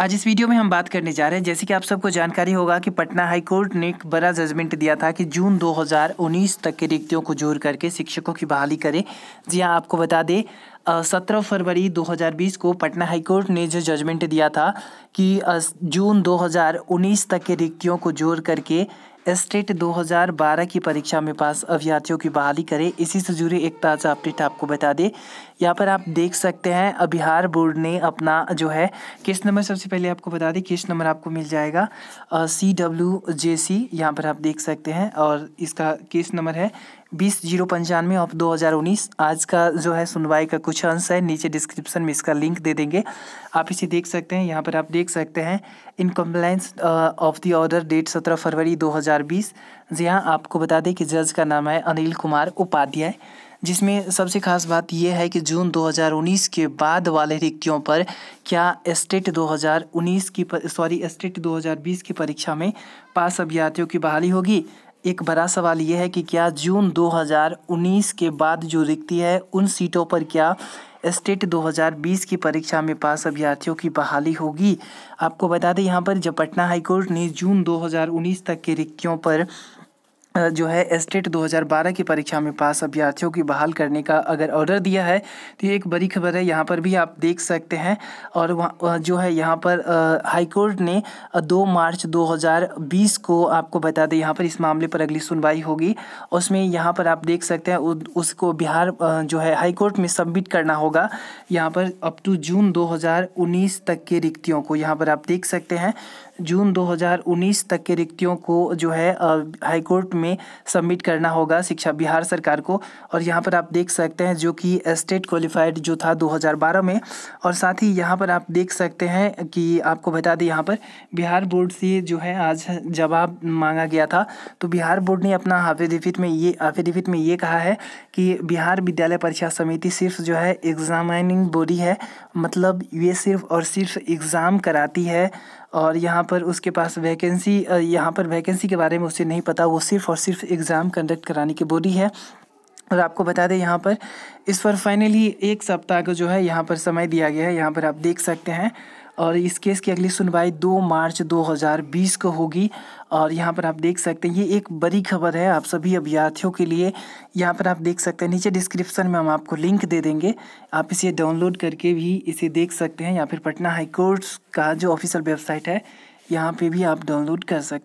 आज इस वीडियो में हम बात करने जा रहे हैं जैसे कि आप सबको जानकारी होगा कि पटना हाई कोर्ट ने एक बड़ा जजमेंट दिया था कि जून 2019 तक के रिक्तियों को जोर करके शिक्षकों की बहाली करें जी हाँ आपको बता दें सत्रह फरवरी 2020 को पटना हाईकोर्ट ने जो जजमेंट दिया था कि जून 2019 तक के रिक्तियों को जोर करके स्टेट 2012 की परीक्षा में पास अभ्यर्थियों की बहाली करें इसी से जुड़ी एक ताज़ा अपडेट आपको बता दें यहाँ पर आप देख सकते हैं बिहार बोर्ड ने अपना जो है किस नंबर सबसे पहले आपको बता दें किस नंबर आपको मिल जाएगा सी डब्ल्यू जे सी यहाँ पर आप देख सकते हैं और इसका केस नंबर है बीस जीरो पंचानवे ऑफ दो हज़ार उन्नीस आज का जो है सुनवाई का कुछ अंश है नीचे डिस्क्रिप्शन में इसका लिंक दे देंगे आप इसे देख सकते हैं यहाँ पर आप देख सकते हैं in compliance of the order date सत्रह फरवरी दो हज़ार बीस जी हाँ आपको बता दें कि जज का नाम है अनिल कुमार उपाध्याय जिसमें सबसे खास बात यह है कि जून 2019 के बाद वाले रिक्तियों पर क्या एस्टेट 2019 की सॉरी एस्टेट 2020 की परीक्षा में पास अभ्यर्थियों की बहाली होगी एक बड़ा सवाल यह है कि क्या जून 2019 के बाद जो रिक्ति है उन सीटों पर क्या स्टेट 2020 की परीक्षा में पास अभ्यर्थियों की बहाली होगी आपको बता दें यहाँ पर जब पटना हाईकोर्ट ने जून 2019 तक के रिक्तियों पर जो है एस्टेट 2012 की परीक्षा में पास अभ्यर्थियों की बहाल करने का अगर ऑर्डर दिया है तो ये एक बड़ी खबर है यहाँ पर भी आप देख सकते हैं और वहाँ जो है यहाँ पर हाईकोर्ट ने 2 मार्च 2020 को आपको बता दें यहाँ पर इस मामले पर अगली सुनवाई होगी उसमें यहाँ पर आप देख सकते हैं उसको बिहार जो है हाईकोर्ट में सबमिट करना होगा यहाँ पर अप टू जून दो तक के रिक्तियों को यहाँ पर आप देख सकते हैं जून 2019 तक के रिक्तियों को जो है हाईकोर्ट में सबमिट करना होगा शिक्षा बिहार सरकार को और यहाँ पर आप देख सकते हैं जो कि स्टेट क्वालिफाइड जो था 2012 में और साथ ही यहाँ पर आप देख सकते हैं कि आपको बता दें यहाँ पर बिहार बोर्ड से जो है आज जवाब मांगा गया था तो बिहार बोर्ड ने अपना एफिडेविट में ये एफिडेविट में ये कहा है कि बिहार विद्यालय परीक्षा समिति सिर्फ जो है एग्जामिनिंग बॉडी है मतलब ये सिर्फ और सिर्फ एग्ज़ाम कराती है और यहाँ पर उसके पास वैकेंसी यहाँ पर वैकेंसी के बारे में उसे नहीं पता वो सिर्फ़ और सिर्फ एग्ज़ाम कंडक्ट कराने की बोली है और आपको बता दें यहाँ पर इस पर फाइनली एक सप्ताह का जो है यहाँ पर समय दिया गया है यहाँ पर आप देख सकते हैं और इस केस की अगली सुनवाई 2 मार्च 2020 को होगी और यहाँ पर आप देख सकते हैं ये एक बड़ी खबर है आप सभी अभ्यर्थियों के लिए यहाँ पर आप देख सकते हैं नीचे डिस्क्रिप्शन में हम आपको लिंक दे देंगे आप इसे डाउनलोड करके भी इसे देख सकते हैं या फिर पटना हाईकोर्ट का जो ऑफिशियल वेबसाइट है यहाँ पर भी आप डाउनलोड कर सकते